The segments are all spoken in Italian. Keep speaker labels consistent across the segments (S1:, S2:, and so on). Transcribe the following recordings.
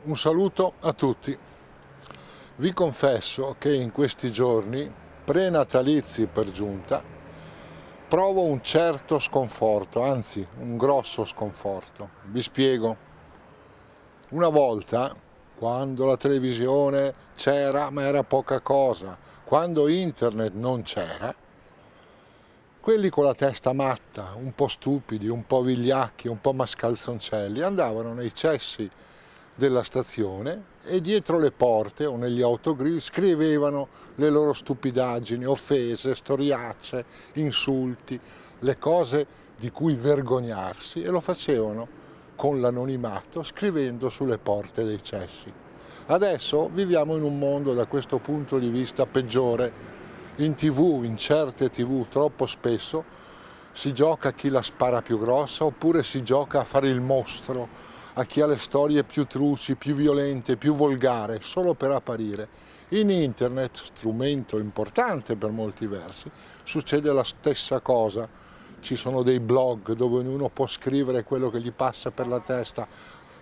S1: Un saluto a tutti. Vi confesso che in questi giorni, prenatalizi per giunta, provo un certo sconforto, anzi un grosso sconforto. Vi spiego. Una volta, quando la televisione c'era ma era poca cosa, quando internet non c'era, quelli con la testa matta, un po' stupidi, un po' vigliacchi, un po' mascalzoncelli, andavano nei cessi della stazione e dietro le porte o negli autogrill scrivevano le loro stupidaggini, offese, storiacce, insulti, le cose di cui vergognarsi e lo facevano con l'anonimato scrivendo sulle porte dei cessi. Adesso viviamo in un mondo da questo punto di vista peggiore. In tv, in certe tv troppo spesso, si gioca a chi la spara più grossa oppure si gioca a fare il mostro, a chi ha le storie più truci, più violente, più volgare, solo per apparire. In internet, strumento importante per molti versi, succede la stessa cosa. Ci sono dei blog dove ognuno può scrivere quello che gli passa per la testa.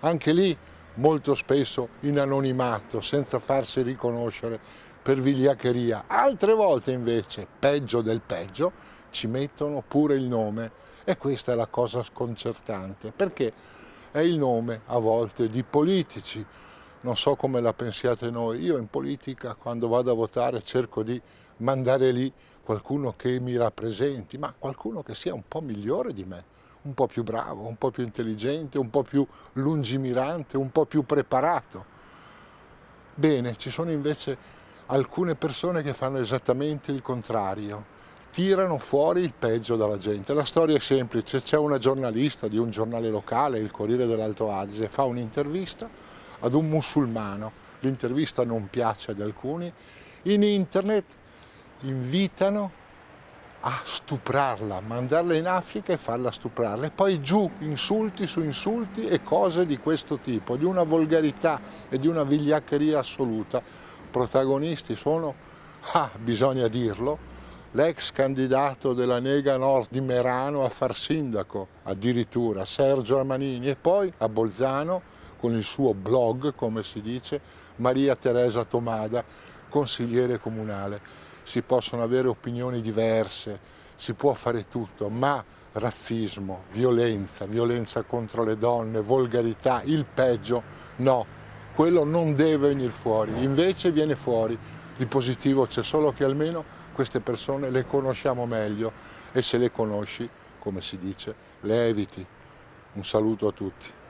S1: Anche lì molto spesso in anonimato, senza farsi riconoscere per vigliaccheria. Altre volte invece, peggio del peggio, ci mettono pure il nome e questa è la cosa sconcertante, perché è il nome a volte di politici. Non so come la pensiate noi, io in politica quando vado a votare cerco di mandare lì qualcuno che mi rappresenti, ma qualcuno che sia un po' migliore di me, un po' più bravo, un po' più intelligente, un po' più lungimirante, un po' più preparato. Bene, ci sono invece alcune persone che fanno esattamente il contrario tirano fuori il peggio dalla gente. La storia è semplice, c'è una giornalista di un giornale locale, il Corriere dell'Alto Adige, fa un'intervista ad un musulmano, l'intervista non piace ad alcuni, in internet invitano a stuprarla, mandarla in Africa e farla stuprarla e poi giù insulti su insulti e cose di questo tipo, di una volgarità e di una vigliaccheria assoluta. Protagonisti sono, ah, bisogna dirlo, l'ex candidato della Nega Nord di Merano a far sindaco, addirittura Sergio Amanini e poi a Bolzano con il suo blog, come si dice, Maria Teresa Tomada, consigliere comunale. Si possono avere opinioni diverse, si può fare tutto, ma razzismo, violenza, violenza contro le donne, volgarità, il peggio, no quello non deve venire fuori, invece viene fuori. Di positivo c'è solo che almeno queste persone le conosciamo meglio e se le conosci, come si dice, le eviti. Un saluto a tutti.